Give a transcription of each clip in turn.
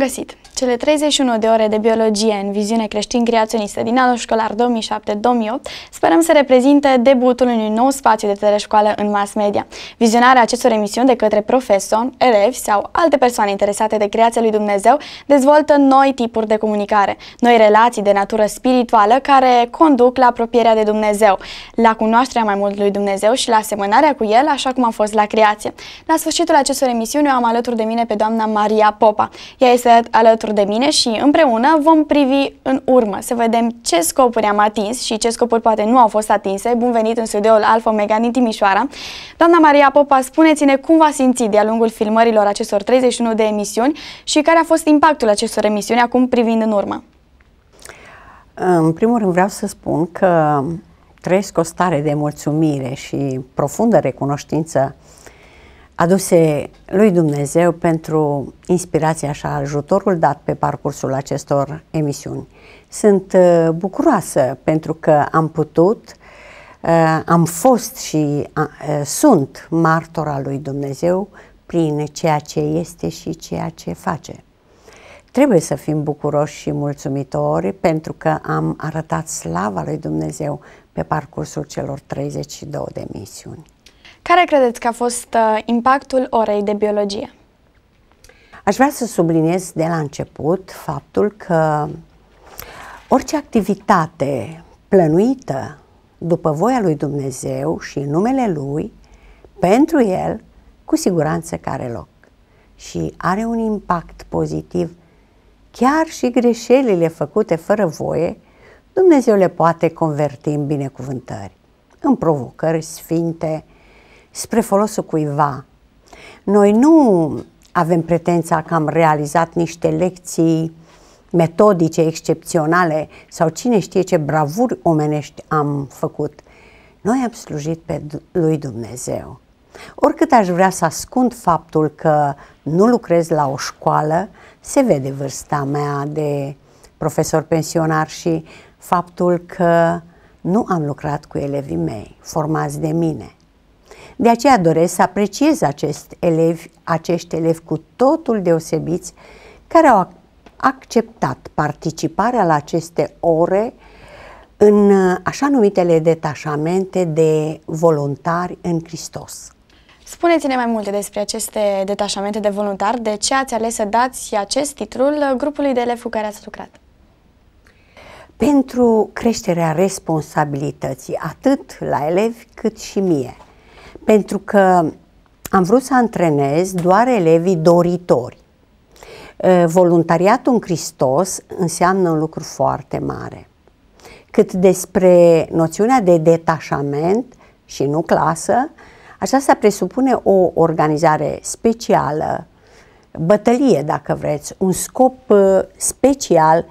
găsit! Cele 31 de ore de biologie în viziune creștin-creaționistă din anul școlar 2007-2008 sperăm să reprezinte debutul unui nou spațiu de teleșcoală în mass media. Vizionarea acestor emisiuni de către profesori, elevi sau alte persoane interesate de creația lui Dumnezeu dezvoltă noi tipuri de comunicare, noi relații de natură spirituală care conduc la apropierea de Dumnezeu, la cunoașterea mai mult lui Dumnezeu și la asemănarea cu El așa cum a fost la creație. La sfârșitul acestor emisiuni eu am alături de mine pe doamna Maria Popa. Ea este alături alături de mine și împreună vom privi în urmă să vedem ce scopuri am atins și ce scopuri poate nu au fost atinse. Bun venit în studioul Alfa Omega din Timișoara. Doamna Maria Popa, spuneți-ne cum v-a simțit de-a lungul filmărilor acestor 31 de emisiuni și care a fost impactul acestor emisiuni acum privind în urmă. În primul rând vreau să spun că trăiesc o stare de mulțumire și profundă recunoștință uh, aduse lui Dumnezeu pentru inspirația și ajutorul dat pe parcursul acestor emisiuni. Sunt uh, bucuroasă pentru că am putut, uh, am fost și uh, sunt martora lui Dumnezeu prin ceea ce este și ceea ce face. Trebuie să fim bucuroși și mulțumitori pentru că am arătat slava lui Dumnezeu pe parcursul celor 32 de misiuni. Care credeți că a fost uh, impactul orei de biologie? Aș vrea să subliniez de la început faptul că orice activitate plănuită după voia lui Dumnezeu și în numele Lui, pentru El, cu siguranță că are loc și are un impact pozitiv. Chiar și greșelile făcute fără voie, Dumnezeu le poate converti în binecuvântări, în provocări sfinte, spre folosul cuiva. Noi nu avem pretența că am realizat niște lecții metodice, excepționale sau cine știe ce bravuri omenești am făcut. Noi am slujit pe lui Dumnezeu. Oricât aș vrea să ascund faptul că nu lucrez la o școală, se vede vârsta mea de profesor pensionar și faptul că nu am lucrat cu elevii mei, formați de mine. De aceea doresc să apreciez acest elevi, acești elevi cu totul deosebiți care au acceptat participarea la aceste ore în uh, așa numitele detașamente de voluntari în Hristos. Spuneți-ne mai multe despre aceste detașamente de voluntari, de ce ați ales să dați acest titlul grupului de elevi cu care ați lucrat? Pentru creșterea responsabilității, atât la elevi cât și mie – pentru că am vrut să antrenez doar elevii doritori. Voluntariatul în Hristos înseamnă un lucru foarte mare. Cât despre noțiunea de detașament și nu clasă, aceasta presupune o organizare specială, bătălie, dacă vreți, un scop special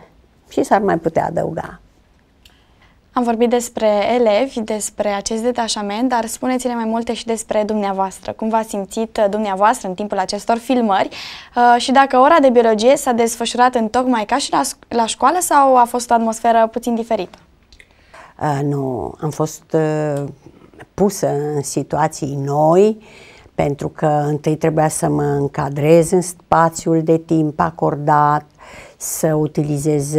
și s-ar mai putea adăuga. Am vorbit despre elevi, despre acest detașament, dar spuneți-ne mai multe și despre dumneavoastră. Cum v-ați simțit uh, dumneavoastră în timpul acestor filmări uh, și dacă ora de biologie s-a desfășurat în tocmai ca și la, la școală sau a fost o atmosferă puțin diferită? Uh, nu, am fost uh, pusă în situații noi pentru că întâi trebuia să mă încadrez în spațiul de timp acordat, să utilizez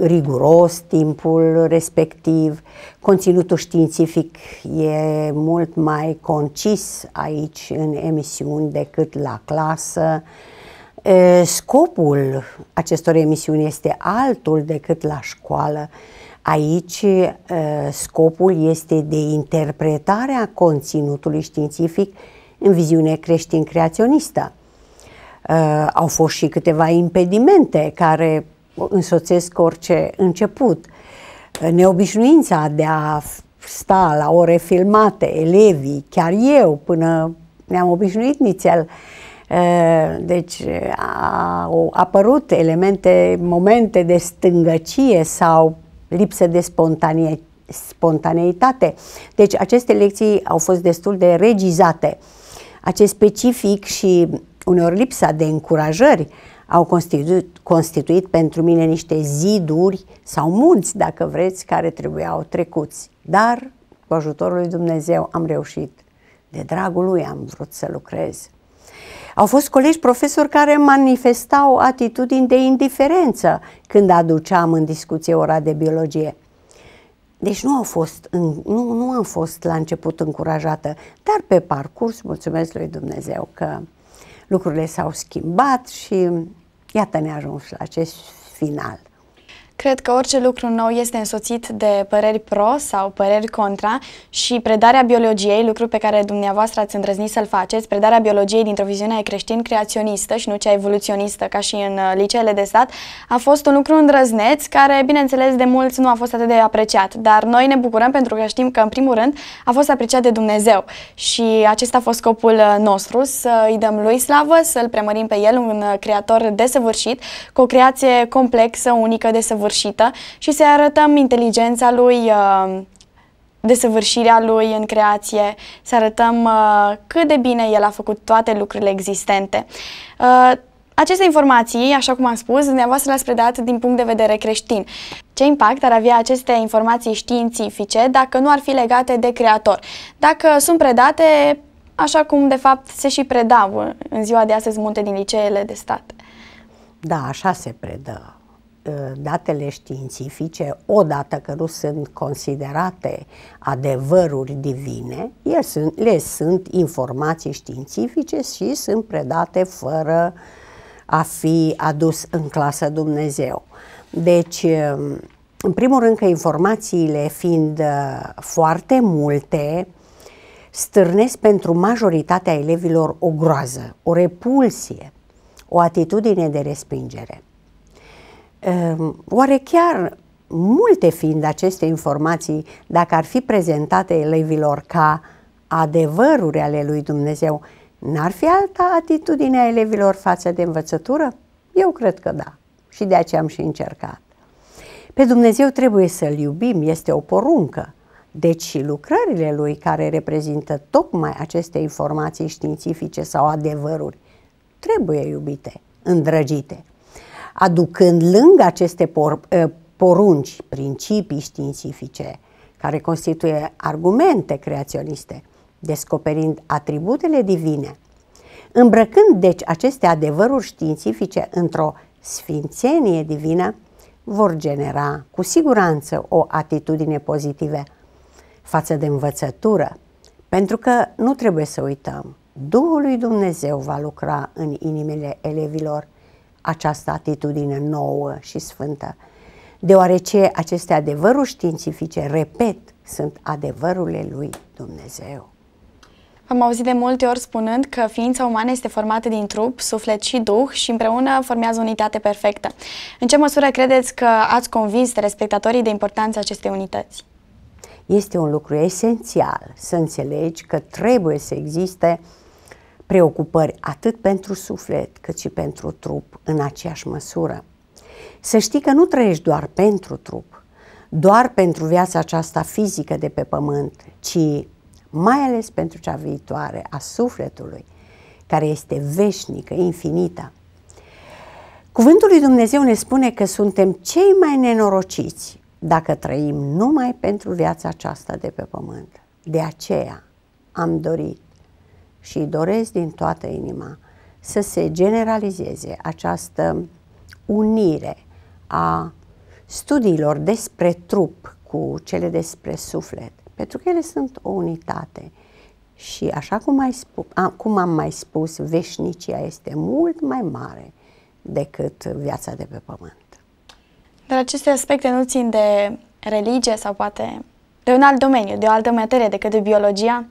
riguros timpul respectiv. Conținutul științific e mult mai concis aici în emisiuni decât la clasă. Scopul acestor emisiuni este altul decât la școală. Aici scopul este de interpretarea conținutului științific în viziune creștin-creaționistă. Uh, au fost și câteva impedimente care însoțesc orice început. Uh, neobișnuința de a sta la ore filmate, elevii, chiar eu, până ne-am obișnuit nițel. Uh, deci au apărut elemente, momente de stângăcie sau lipsă de spontanie, spontaneitate. Deci aceste lecții au fost destul de regizate. Acest specific și uneori lipsa de încurajări au constituit, constituit pentru mine niște ziduri sau munți, dacă vreți, care trebuiau trecuți. Dar, cu ajutorul lui Dumnezeu, am reușit. De dragul lui am vrut să lucrez. Au fost colegi profesori care manifestau atitudini de indiferență când aduceam în discuție ora de biologie. Deci nu, au fost, nu, nu am fost la început încurajată, dar pe parcurs mulțumesc lui Dumnezeu că lucrurile s-au schimbat și iată ne ajuns la acest final. Cred că orice lucru nou este însoțit de păreri pro sau păreri contra și predarea biologiei, lucru pe care dumneavoastră ați îndrăznit să-l faceți, predarea biologiei dintr-o viziune creștin-creaționistă și nu cea evoluționistă ca și în uh, liceele de stat, a fost un lucru îndrăzneț care, bineînțeles, de mulți nu a fost atât de apreciat, dar noi ne bucurăm pentru că știm că, în primul rând, a fost apreciat de Dumnezeu și acesta a fost scopul uh, nostru, să îi dăm lui slavă, să-l preamărim pe el, un uh, creator desăvârșit, cu o creație complexă, unică, desăvârșită desăvârșită și să arătăm inteligența lui, uh, desăvârșirea lui în creație, să arătăm uh, cât de bine el a făcut toate lucrurile existente. Uh, aceste informații, așa cum am spus, dumneavoastră le-ați predat din punct de vedere creștin. Ce impact ar avea aceste informații științifice dacă nu ar fi legate de creator? Dacă sunt predate așa cum de fapt se și predau în ziua de astăzi multe din liceele de stat. Da, așa se predă Uh, datele științifice, odată că nu sunt considerate adevăruri divine, ele sunt, le sunt informații științifice și sunt predate fără a fi adus în clasă Dumnezeu. Deci, um, în primul rând că informațiile fiind uh, foarte multe, stârnesc pentru majoritatea elevilor o groază, o repulsie, o atitudine de respingere. Ehm, oare chiar multe fiind aceste informații, dacă ar fi prezentate elevilor ca adevăruri ale lui Dumnezeu, n-ar fi alta atitudinea elevilor față de învățătură? Eu cred că da. Și de aceea am și încercat. Pe Dumnezeu trebuie să-L iubim, este o poruncă. Deci și lucrările lui care reprezintă tocmai aceste informații științifice sau adevăruri trebuie iubite, îndrăgite aducând lângă aceste por- ă, porunci, principii științifice, care constituie argumente creaționiste, descoperind atributele divine, îmbrăcând deci aceste adevăruri științifice într-o sfințenie divină, vor genera cu siguranță o atitudine pozitivă față de învățătură, pentru că nu trebuie să uităm, Duhul lui Dumnezeu va lucra în inimile elevilor această atitudine nouă și sfântă, deoarece aceste adevăruri științifice, repet, sunt adevărurile lui Dumnezeu. Am auzit de multe ori spunând că ființa umană este formată din trup, suflet și duh și împreună formează unitate perfectă. În ce măsură credeți că ați convins respectatorii de importanța acestei unități? Este un lucru esențial să înțelegi că trebuie să existe uh, preocupări atât pentru suflet cât și pentru trup în aceeași măsură. Să știi că nu trăiești doar pentru trup, doar pentru viața aceasta fizică de pe pământ, ci mai ales pentru cea viitoare a sufletului, care este veșnică, infinită. Cuvântul lui Dumnezeu ne spune că suntem cei mai nenorociți dacă trăim numai pentru viața aceasta de pe pământ. De aceea am dorit și doresc din toată inima să se generalizeze această unire a studiilor despre trup cu cele despre suflet, pentru că ele sunt o unitate. Și așa cum, ai spus, a, cum am mai spus, veșnicia este mult mai mare decât viața de pe pământ. Dar aceste aspecte nu țin de religie sau poate de un alt domeniu, de o altă materie decât de biologia?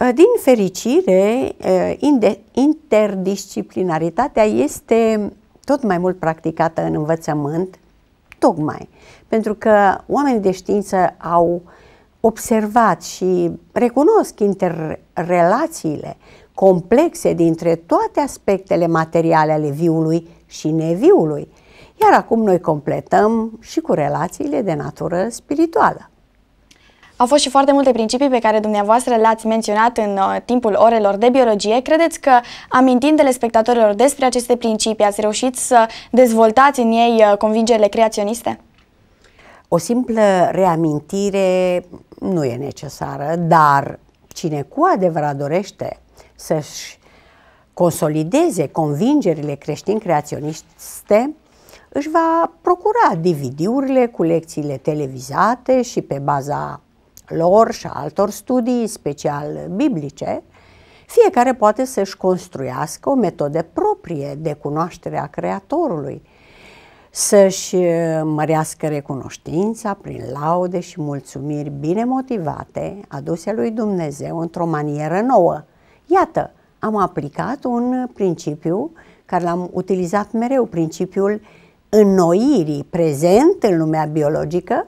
Uh, din fericire, uh, interdisciplinaritatea este tot mai mult practicată în învățământ, tocmai pentru că oamenii de știință au observat și recunosc interrelațiile complexe dintre toate aspectele materiale ale viului și neviului. Iar acum noi completăm și cu relațiile de natură spirituală. Au fost și foarte multe principii pe care dumneavoastră le-ați menționat în uh, timpul orelor de biologie. Credeți că, amintind spectatorilor despre aceste principii, ați reușit să dezvoltați în ei uh, convingerile creaționiste? O simplă reamintire nu e necesară, dar cine cu adevărat dorește să-și consolideze convingerile creștin-creaționiste, își va procura DVD-urile cu lecțiile televizate și pe baza lor și altor studii, special biblice, fiecare poate să-și construiască o metodă proprie de cunoaștere a Creatorului, să-și uh, mărească recunoștința prin laude și mulțumiri bine motivate aduse lui Dumnezeu într-o manieră nouă. Iată, am aplicat un principiu care l-am utilizat mereu, principiul înnoirii prezent în lumea biologică,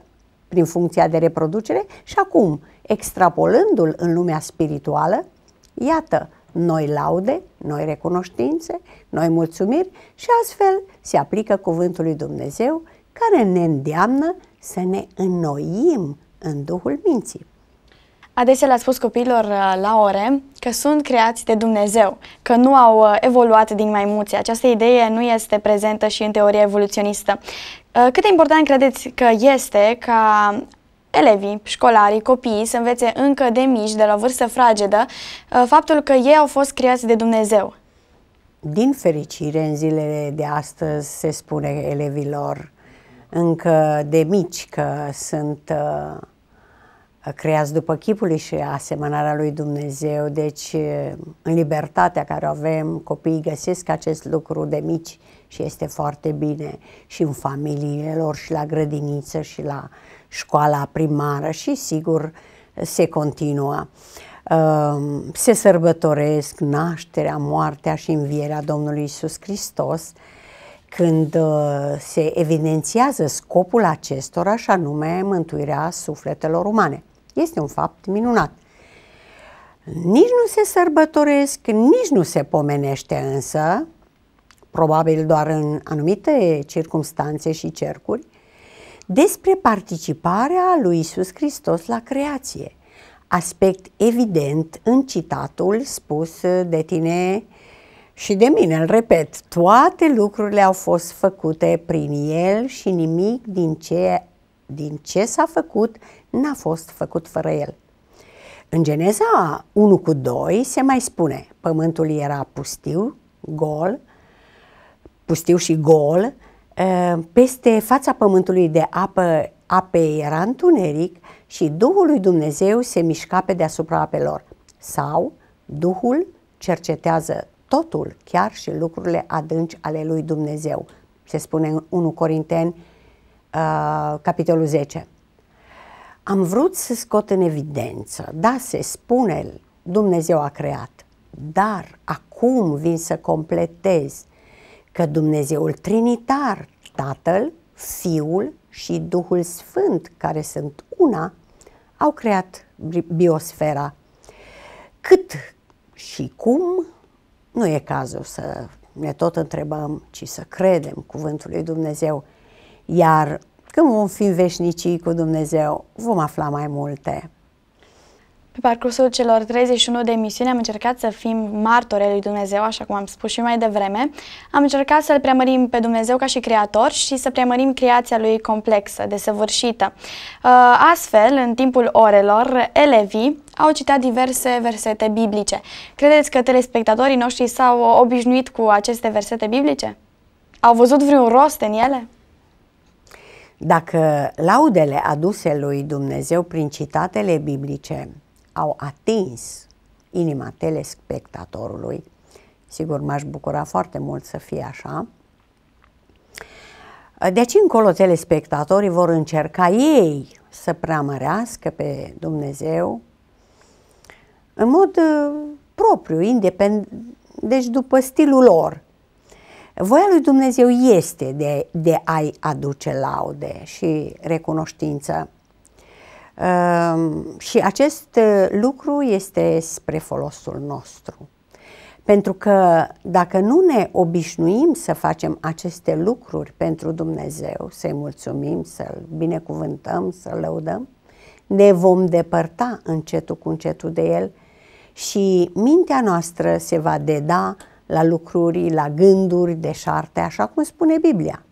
prin funcția de reproducere și acum, extrapolându-l în lumea spirituală, iată, noi laude, noi recunoștințe, noi mulțumiri și astfel se aplică cuvântul lui Dumnezeu care ne îndeamnă să ne înnoim în Duhul Minții. Adesea le-a spus copiilor uh, la ore că sunt creați de Dumnezeu, că nu au uh, evoluat din maimuțe. Această idee nu este prezentă și în teoria evoluționistă. Uh, cât de important credeți că este ca elevii, școlarii, copiii să învețe încă de mici, de la vârstă fragedă, faptul că ei au fost creați de Dumnezeu? Din fericire, în zilele de astăzi se spune elevilor încă de mici că sunt uh, creați după chipul și asemănarea lui Dumnezeu. Deci, în libertatea care o avem, copiii găsesc acest lucru de mici și este foarte bine și în familiile lor, și la grădiniță, și la școala primară și, sigur, se continuă. Se sărbătoresc nașterea, moartea și învierea Domnului Isus Hristos, când uh, se evidențiază scopul acestora și anume mântuirea sufletelor umane. Este un fapt minunat. Nici nu se sărbătoresc, nici nu se pomenește însă, probabil doar în anumite circunstanțe și cercuri, despre participarea lui Isus Hristos la creație. Aspect evident în citatul spus de tine și de mine, îl repet, toate lucrurile au fost făcute prin el și nimic din ce, din ce s-a făcut n-a fost făcut fără el. În Geneza 1 cu 2 se mai spune, pământul era pustiu, gol, pustiu și gol, eh, peste fața pământului de apă, ape era întuneric și Duhul lui Dumnezeu se mișca pe deasupra apelor. Sau Duhul cercetează totul, chiar și lucrurile adânci ale lui Dumnezeu. Se spune în 1 Corinteni, uh, capitolul 10. Am vrut să scot în evidență, da, se spune, Dumnezeu a creat, dar acum vin să completez că Dumnezeul Trinitar, Tatăl, Fiul și Duhul Sfânt, care sunt una, au creat biosfera. Cât și cum nu e cazul să ne tot întrebăm, ci să credem cuvântul lui Dumnezeu. Iar când vom fi în veșnicii cu Dumnezeu, vom afla mai multe. Pe parcursul celor 31 de emisiuni am încercat să fim martori lui Dumnezeu, așa cum am spus și mai devreme. Am încercat să-L preamărim pe Dumnezeu ca și creator și să preamărim creația Lui complexă, desăvârșită. Uh, astfel, în timpul orelor, elevii au citat diverse versete biblice. Credeți că telespectatorii noștri s-au uh, obișnuit cu aceste versete biblice? Au văzut vreun rost în ele? Dacă laudele aduse lui Dumnezeu prin citatele biblice au atins inima telespectatorului, sigur m-aș bucura foarte mult să fie așa, deci încolo telespectatorii vor încerca ei să preamărească pe Dumnezeu în mod uh, propriu, independent, deci după stilul lor. Voia lui Dumnezeu este de, de a-i aduce laude și recunoștință. Uh, și acest uh, lucru este spre folosul nostru. Pentru că dacă nu ne obișnuim să facem aceste lucruri pentru Dumnezeu, să-i mulțumim, să-l binecuvântăm, să-l lăudăm, ne vom depărta încetul cu încetul de el și mintea noastră se va deda la lucruri, la gânduri deșarte, așa cum spune Biblia.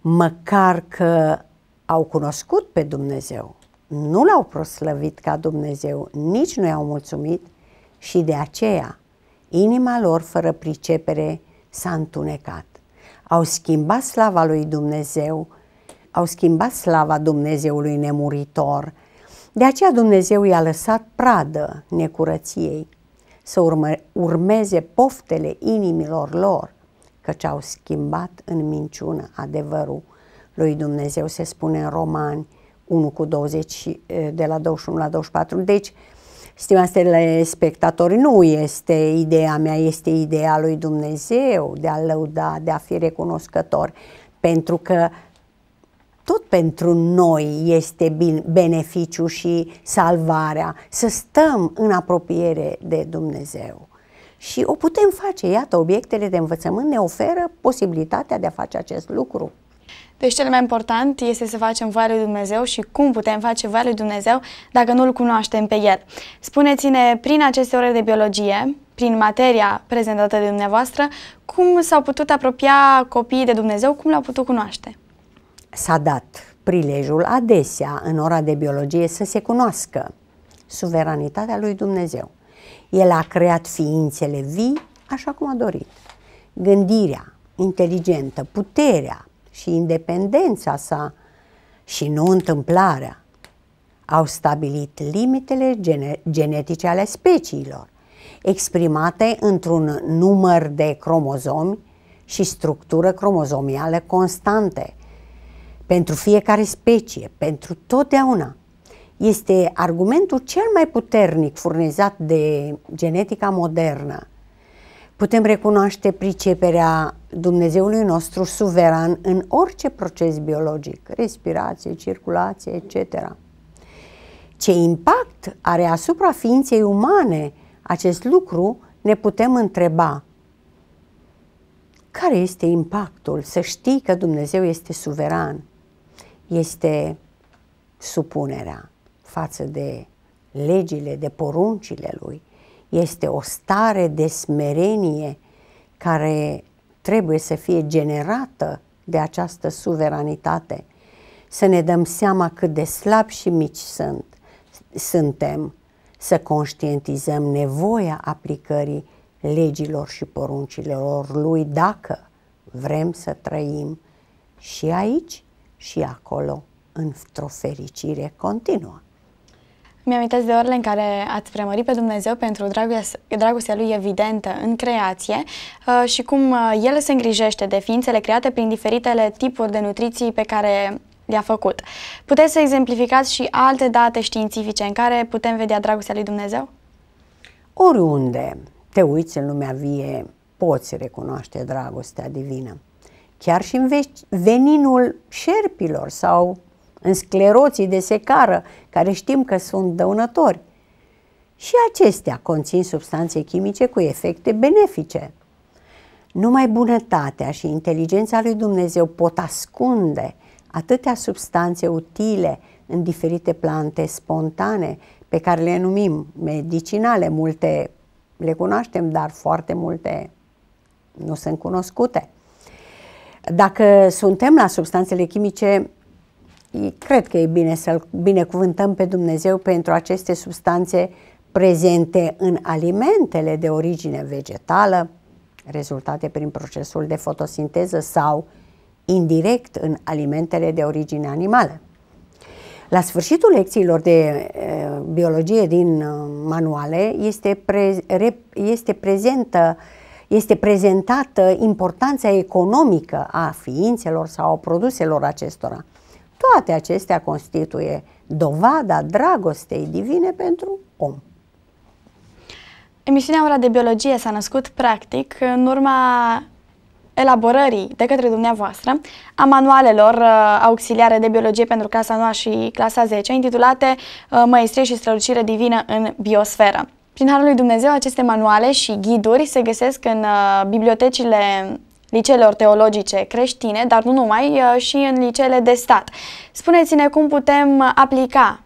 Măcar că au cunoscut pe Dumnezeu, nu l-au proslăvit ca Dumnezeu, nici nu i-au mulțumit și de aceea inima lor fără pricepere s-a întunecat. Au schimbat slava lui Dumnezeu, au schimbat slava Dumnezeului nemuritor de aceea Dumnezeu i-a lăsat pradă necurăției, să urme, urmeze poftele inimilor lor, căci au schimbat în minciună adevărul lui Dumnezeu, se spune în Romani 1 cu 20, de la 21 la 24. Deci, stimați spectatori, nu este ideea mea, este ideea lui Dumnezeu de a lăuda, de a fi recunoscător, pentru că tot pentru noi este beneficiu și salvarea, să stăm în apropiere de Dumnezeu. Și o putem face, iată, obiectele de învățământ ne oferă posibilitatea de a face acest lucru. Deci cel mai important este să facem voia lui Dumnezeu și cum putem face voia lui Dumnezeu dacă nu-L cunoaștem pe El. Spuneți-ne, prin aceste ore de biologie, prin materia prezentată de dumneavoastră, cum s-au putut apropia copiii de Dumnezeu, cum l-au putut cunoaște? s-a dat prilejul adesea în ora de biologie să se cunoască suveranitatea lui Dumnezeu. El a creat ființele vii așa cum a dorit. Gândirea inteligentă, puterea și independența sa și nu întâmplarea au stabilit limitele gene- genetice ale speciilor, exprimate într-un număr de cromozomi și structură cromozomială constante – pentru fiecare specie, pentru totdeauna. Este argumentul cel mai puternic furnizat de genetica modernă. Putem recunoaște priceperea Dumnezeului nostru suveran în orice proces biologic, respirație, circulație, etc. Ce impact are asupra ființei umane acest lucru, ne putem întreba care este impactul să știi că Dumnezeu este suveran, este supunerea față de legile, de poruncile lui. Este o stare de smerenie care trebuie să fie generată de această suveranitate. Să ne dăm seama cât de slabi și mici sunt, suntem, să conștientizăm nevoia aplicării legilor și poruncilor lui dacă vrem să trăim și aici și acolo într-o fericire continuă. Mi-amintesc de orele în care ați premărit pe Dumnezeu pentru dragostea lui evidentă în creație uh, și cum uh, el se îngrijește de ființele create prin diferitele tipuri de nutriții pe care le-a făcut. Puteți să exemplificați și alte date științifice în care putem vedea dragostea lui Dumnezeu? Oriunde te uiți în lumea vie, poți recunoaște dragostea divină chiar și în veninul șerpilor sau în scleroții de secară, care știm că sunt dăunători. Și acestea conțin substanțe chimice cu efecte benefice. Numai bunătatea și inteligența lui Dumnezeu pot ascunde atâtea substanțe utile în diferite plante spontane, pe care le numim medicinale, multe le cunoaștem, dar foarte multe nu sunt cunoscute. Dacă suntem la substanțele chimice, cred că e bine să-L binecuvântăm pe Dumnezeu pentru aceste substanțe prezente în alimentele de origine vegetală, rezultate prin procesul de fotosinteză sau indirect în alimentele de origine animală. La sfârșitul lecțiilor de biologie din uh, manuale este, pre, este prezentă uh, este prezentată importanța economică a ființelor sau a produselor acestora. Toate acestea constituie dovada dragostei divine pentru om. Emisiunea Ora de Biologie s-a născut practic în urma elaborării de către dumneavoastră a manualelor uh, auxiliare de biologie pentru clasa 9 și clasa 10, intitulate uh, Măestrie și strălucire divină în biosferă. Prin Harul lui Dumnezeu, aceste manuale și ghiduri se găsesc în uh, bibliotecile liceelor teologice creștine, dar nu numai, uh, și în liceele de stat. Spuneți-ne cum putem uh, aplica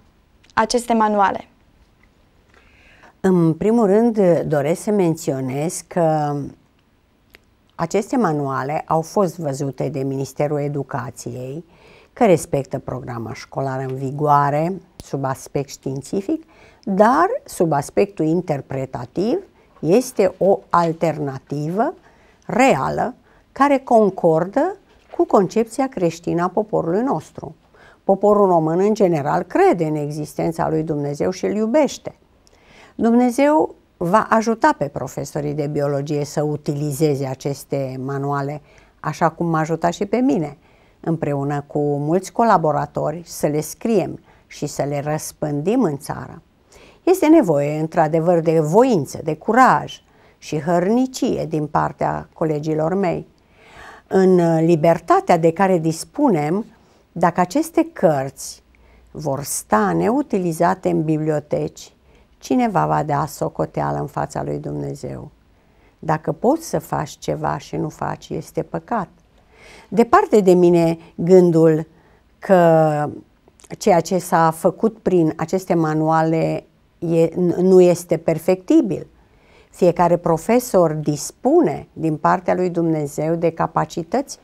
aceste manuale. În primul rând, doresc să menționez că aceste manuale au fost văzute de Ministerul Educației, că respectă programa școlară în vigoare sub aspect științific dar sub aspectul interpretativ este o alternativă reală care concordă cu concepția creștină a poporului nostru. Poporul român, în general, crede în existența lui Dumnezeu și îl iubește. Dumnezeu va ajuta pe profesorii de biologie să utilizeze aceste manuale, așa cum m-a ajutat și pe mine, împreună cu mulți colaboratori, să le scriem și să le răspândim în țară. Este nevoie, într-adevăr, de voință, de curaj și hărnicie din partea colegilor mei. În uh, libertatea de care dispunem, dacă aceste cărți vor sta neutilizate în biblioteci, cineva va da socoteală în fața lui Dumnezeu. Dacă poți să faci ceva și nu faci, este păcat. Departe de mine gândul că ceea ce s-a făcut prin aceste manuale e, nu este perfectibil. Fiecare profesor dispune din partea lui Dumnezeu de capacități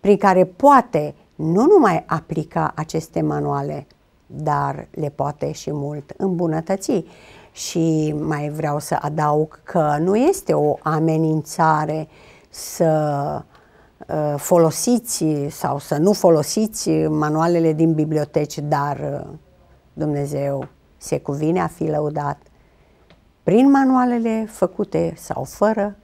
prin care poate nu numai aplica aceste manuale, dar le poate și mult îmbunătăți. Și mai vreau să adaug că nu este o amenințare să uh, folosiți sau să nu folosiți manualele din biblioteci, dar uh, Dumnezeu se cuvine a fi lăudat prin manualele făcute sau fără.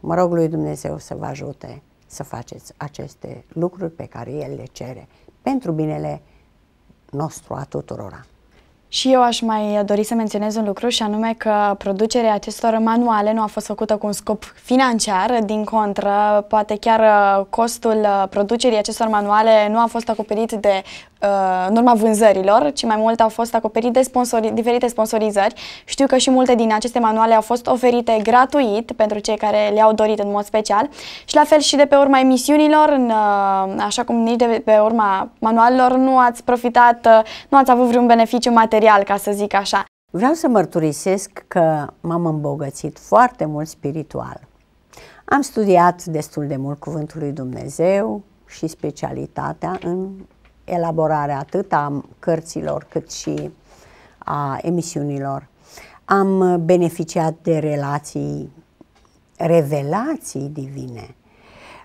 Mă rog lui Dumnezeu să vă ajute să faceți aceste lucruri pe care El le cere pentru binele nostru a tuturora. Și eu aș mai dori să menționez un lucru și anume că producerea acestor manuale nu a fost făcută cu un scop financiar, din contră, poate chiar costul producerii acestor manuale nu a fost acoperit de Uh, în urma vânzărilor, ci mai mult au fost acoperite sponsori, diferite sponsorizări. Știu că și multe din aceste manuale au fost oferite gratuit pentru cei care le-au dorit în mod special și la fel și de pe urma emisiunilor, în, uh, așa cum nici de pe urma manualelor nu ați profitat, uh, nu ați avut vreun beneficiu material, ca să zic așa. Vreau să mărturisesc că m-am îmbogățit foarte mult spiritual. Am studiat destul de mult Cuvântul lui Dumnezeu și specialitatea în Elaborare atât a cărților cât și a emisiunilor. Am beneficiat de relații, revelații divine.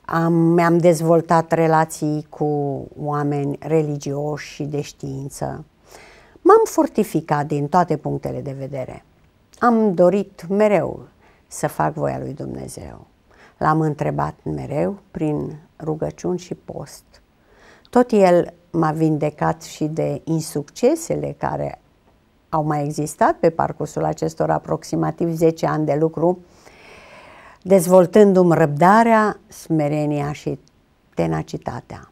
Am, mi-am dezvoltat relații cu oameni religioși și de știință. M-am fortificat din toate punctele de vedere. Am dorit mereu să fac voia lui Dumnezeu. L-am întrebat mereu prin rugăciuni și post tot el m-a vindecat și de insuccesele care au mai existat pe parcursul acestor aproximativ 10 ani de lucru, dezvoltându-mi răbdarea, smerenia și tenacitatea.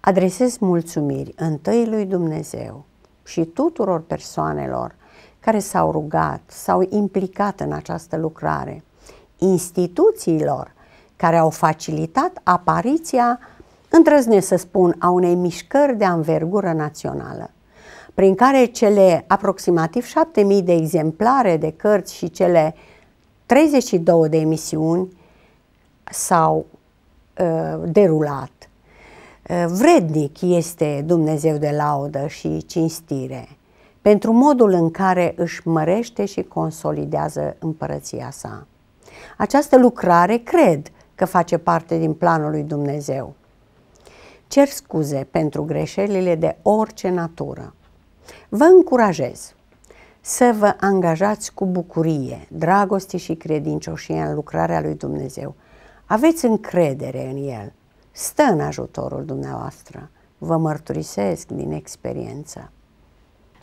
Adresez mulțumiri întâi lui Dumnezeu și tuturor persoanelor care s-au rugat, s-au implicat în această lucrare, instituțiilor care au facilitat apariția îndrăznesc să spun, a unei mișcări de anvergură națională, prin care cele aproximativ 7.000 de exemplare de cărți și cele 32 de emisiuni s-au uh, derulat. Uh, vrednic este Dumnezeu de laudă și cinstire pentru modul în care își mărește și consolidează împărăția sa. Această lucrare cred că face parte din planul lui Dumnezeu Cer scuze pentru greșelile de orice natură. Vă încurajez să vă angajați cu bucurie, dragoste și credincioșie în lucrarea lui Dumnezeu. Aveți încredere în El. Stă în ajutorul dumneavoastră. Vă mărturisesc din experiență.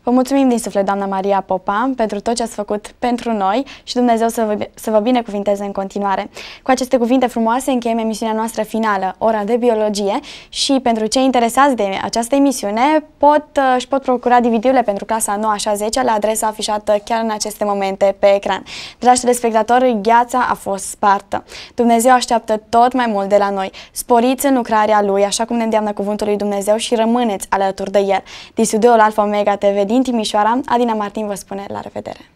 Vă mulțumim din suflet, doamna Maria Popa, pentru tot ce ați făcut pentru noi și Dumnezeu să vă, să vă binecuvinteze în continuare. Cu aceste cuvinte frumoase încheiem emisiunea noastră finală, ora de biologie și pentru cei interesați de această emisiune pot, uh, își pot procura DVD-urile pentru clasa 9 a 10 la adresa afișată chiar în aceste momente pe ecran. Dragi telespectatori, gheața a fost spartă. Dumnezeu așteaptă tot mai mult de la noi. Sporiți în lucrarea Lui, așa cum ne îndeamnă cuvântul lui Dumnezeu și rămâneți alături de El. Din studioul Alfa Omega TV din Timișoara, Adina Martin vă spune la revedere!